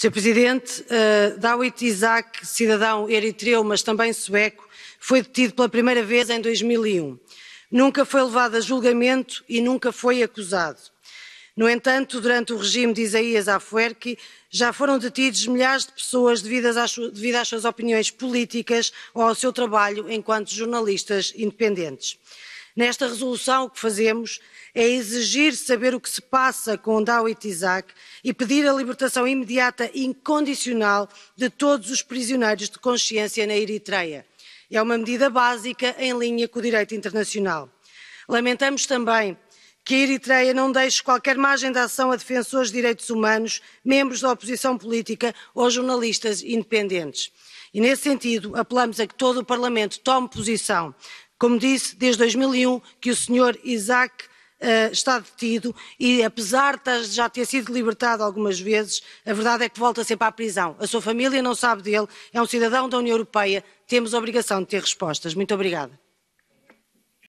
Sr. Presidente, eh, Dawit Isaac, cidadão eritreu, mas também sueco, foi detido pela primeira vez em 2001. Nunca foi levado a julgamento e nunca foi acusado. No entanto, durante o regime de Isaías Afuerque, já foram detidos milhares de pessoas devido às suas opiniões políticas ou ao seu trabalho enquanto jornalistas independentes. Nesta resolução, o que fazemos é exigir saber o que se passa com Dawit Isaac e pedir a libertação imediata e incondicional de todos os prisioneiros de consciência na Eritreia. É uma medida básica em linha com o direito internacional. Lamentamos também que a Eritreia não deixe qualquer margem de ação a defensores de direitos humanos, membros da oposição política ou jornalistas independentes. E, nesse sentido, apelamos a que todo o Parlamento tome posição, como disse, desde 2001 que o senhor Isaac Uh, está detido e, apesar de já ter sido libertado algumas vezes, a verdade é que volta sempre à prisão. A sua família não sabe dele, é um cidadão da União Europeia, temos a obrigação de ter respostas. Muito obrigada.